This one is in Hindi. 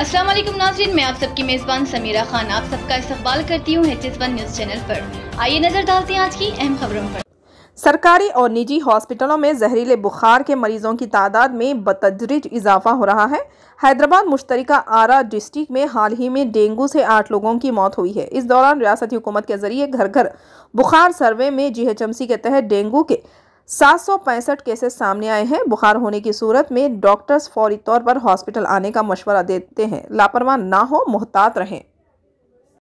अस्सलाम वालेकुम नाजरीन मैं आप सबकी मेज़बान समीरा खान आप सबका इस्तकबाल करती हूँ एच न्यूज़ चैनल पर आइए नज़र डालते हैं आज की अहम खबरों पर सरकारी और निजी हॉस्पिटलों में जहरीले बुखार के मरीजों की तादाद में बतदरीज इजाफा हो रहा है हैदराबाद मुश्तरक आरा डिस्ट्रिक्ट में हाल ही में डेंगू से आठ लोगों की मौत हुई है इस दौरान रियासती हुकूमत के जरिए घर घर बुखार सर्वे में जी के तहत डेंगू के सात केसेस सामने आए हैं बुखार होने की सूरत में डॉक्टर्स फौरी तौर पर हॉस्पिटल आने का मशवरा देते हैं लापरवाह ना हो मोहतात रहें